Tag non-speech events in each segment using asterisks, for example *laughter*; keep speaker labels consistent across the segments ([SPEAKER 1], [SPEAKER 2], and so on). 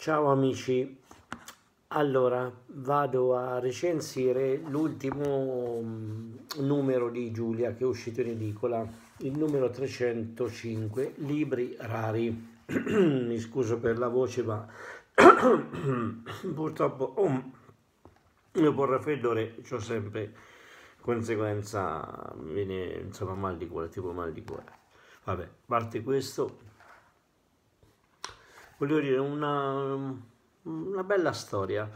[SPEAKER 1] Ciao amici, allora vado a recensire l'ultimo mm, numero di Giulia che è uscito in edicola, il numero 305, Libri Rari. *clears throat* Mi scuso per la voce ma *clears throat* purtroppo oh, mio buon raffreddore ho sempre conseguenza, viene insomma mal di cuore, tipo mal di cuore. Vabbè, parte questo, voglio dire, una, una bella storia.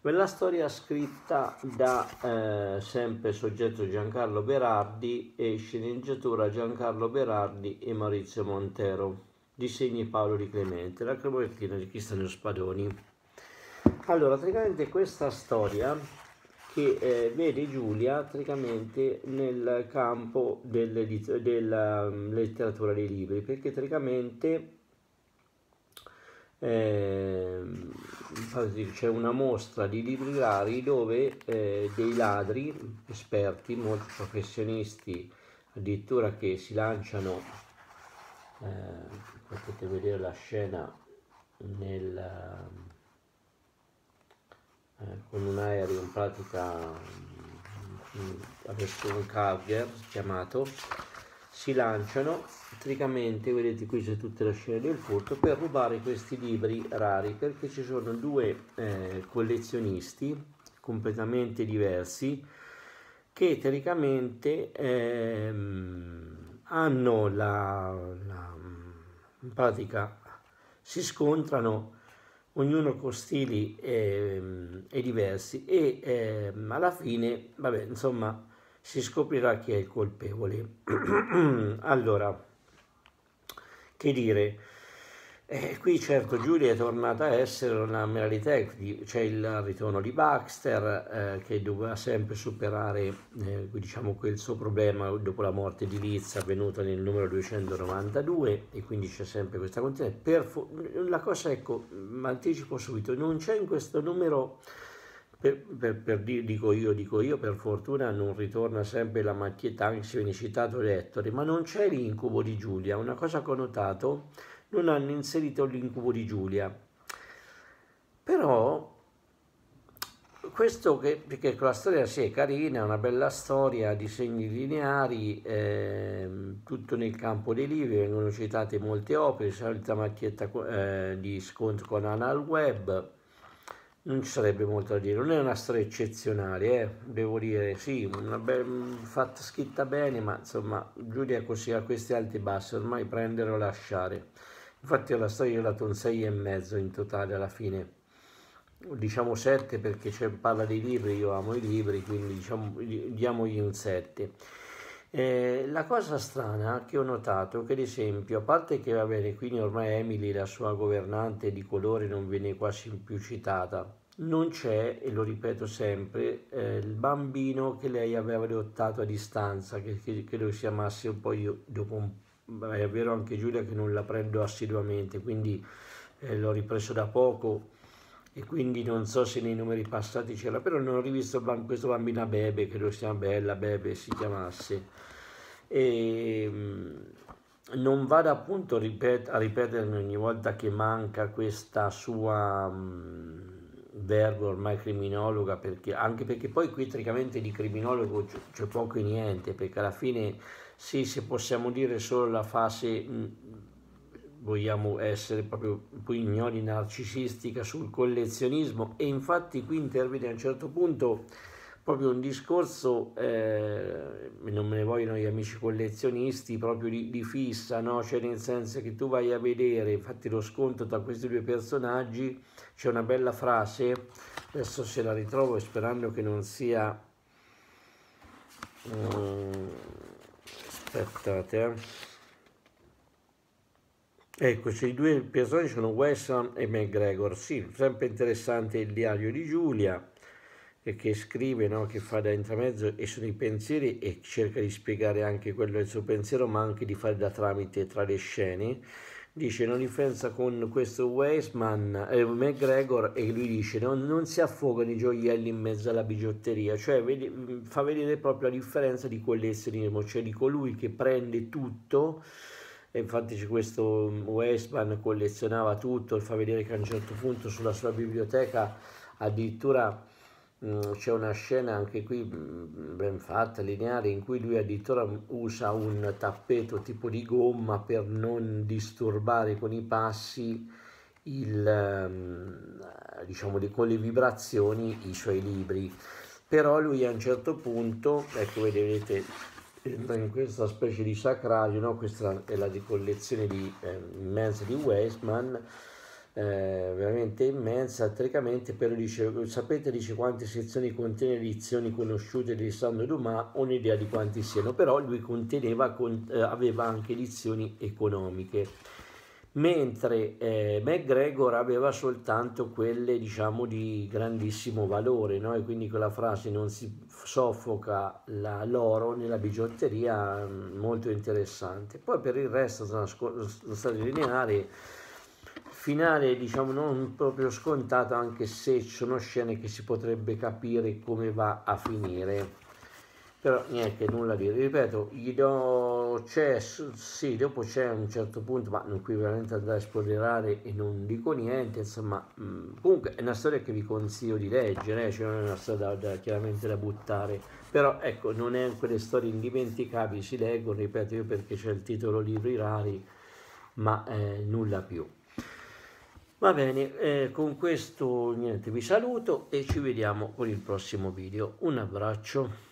[SPEAKER 1] Bella storia scritta da eh, sempre soggetto Giancarlo Berardi e sceneggiatura Giancarlo Berardi e Maurizio Montero. Disegni Paolo Di Clemente, la cremolettina di Cristiano Spadoni. Allora, praticamente questa storia che eh, vede Giulia praticamente nel campo della mm, letteratura dei libri, perché praticamente eh, c'è una mostra di libri rari dove eh, dei ladri esperti, molti professionisti, addirittura che si lanciano, eh, potete vedere la scena nel, eh, con un aereo in pratica, mm, mm, adesso un carrier chiamato, si lanciano praticamente vedete qui c'è tutta la scena del furto per rubare questi libri rari perché ci sono due eh, collezionisti completamente diversi che teoricamente eh, hanno la, la in pratica si scontrano ognuno con stili eh, e diversi e ehm, alla fine vabbè insomma si scoprirà chi è il colpevole. *clears throat* allora, che dire? Eh, qui certo Giulia è tornata a essere una Meralitech, c'è il ritorno di Baxter eh, che doveva sempre superare eh, diciamo, quel suo problema dopo la morte di Liz avvenuta nel numero 292 e quindi c'è sempre questa continuità. la cosa ecco, mi anticipo subito, non c'è in questo numero per, per, per dire, dico io, dico io, per fortuna non ritorna sempre la macchietta, anche se viene citato Lettore, ma non c'è l'incubo di Giulia. Una cosa che ho notato, non hanno inserito l'incubo di Giulia. Però questo che, perché la storia sì è carina, è una bella storia, disegni lineari, eh, tutto nel campo dei libri, vengono citate molte opere, la solita macchietta eh, di scontro con Anna al web, non ci sarebbe molto da dire, non è una storia eccezionale, eh? devo dire, sì, una be- fatta scritta bene, ma insomma Giulia così a questi alti e bassi, ormai prendere o lasciare. Infatti la storia io ho dato un 6,5 in totale alla fine, diciamo 7 perché c'è, parla dei libri, io amo i libri, quindi diciamo, diamogli un 7. Eh, la cosa strana che ho notato è che ad esempio, a parte che va bene, quindi ormai Emily, la sua governante di colore, non viene quasi più citata, non c'è, e lo ripeto sempre, eh, il bambino che lei aveva adottato a distanza, che, che, che lo chiamasse un po' io, dopo un, è vero anche Giulia che non la prendo assiduamente, quindi eh, l'ho ripreso da poco e quindi non so se nei numeri passati c'era, però non ho rivisto questo bambino a Bebe, che lo chiama Bella Bebe si chiamasse. E, ehm, non vado appunto a ripetermi ogni volta che manca questa sua... Mm, Verbo ormai criminologa, perché, anche perché poi qui tricamente di criminologo c'è poco e niente, perché alla fine sì, se possiamo dire solo la fase, mh, mm, vogliamo essere proprio poi ignori narcisistica sul collezionismo e infatti qui interviene a un certo punto proprio un discorso, eh, non me poi noi amici collezionisti proprio di fissa, fissano, cioè nel senso che tu vai a vedere, infatti lo sconto tra questi due personaggi, c'è una bella frase, adesso se la ritrovo sperando che non sia... Um, aspettate, eh. Eccoci, i due personaggi sono Wesson e McGregor. Sì, sempre interessante il diario di Giulia che scrive, no? che fa da intramezzo e sono i pensieri e cerca di spiegare anche quello del suo pensiero, ma anche di fare da tramite tra le scene. Dice non differenza con questo Weisman, eh, McGregor e lui dice no, non si affogano i gioielli in mezzo alla bigiotteria, cioè vede, mm, fa vedere proprio la differenza di collezionismo, cioè di colui che prende tutto e infatti c'è questo mm, Westman collezionava tutto, fa vedere che a un certo punto sulla sua biblioteca addirittura Mm, c'è una scena anche qui mm, mm, ben fatta, lineare, in cui lui addirittura usa un tappeto tipo di gomma per non disturbare con i passi il, ehm, diciamo, con le vibrazioni i suoi libri. Però lui a un certo punto, ecco vedete, entra in questa specie di sacrario, no? questa è la collezione di, eh, immensa di Weisman, eh, veramente immensa teoricamente però dice sapete dice quante sezioni contiene edizioni conosciute di Alessandro Dumas ho un'idea di quanti siano però lui conteneva con, eh, aveva anche edizioni economiche mentre eh, McGregor aveva soltanto quelle diciamo di grandissimo valore no? e quindi quella frase non si soffoca la, l'oro nella bigiotteria mm, molto interessante poi per il resto sono, sono state lineari finale diciamo non proprio scontato anche se ci sono scene che si potrebbe capire come va a finire però niente nulla a dire ripeto gli do c'è sì dopo c'è un certo punto ma non qui veramente andrò a spoilerare e non dico niente insomma mm, comunque è una storia che vi consiglio di leggere eh, cioè non è una storia da, da, chiaramente da buttare però ecco non è quelle storie indimenticabili si leggono ripeto io perché c'è il titolo libri rari ma eh, nulla più Va bene, eh, con questo niente vi saluto e ci vediamo con il prossimo video. Un abbraccio.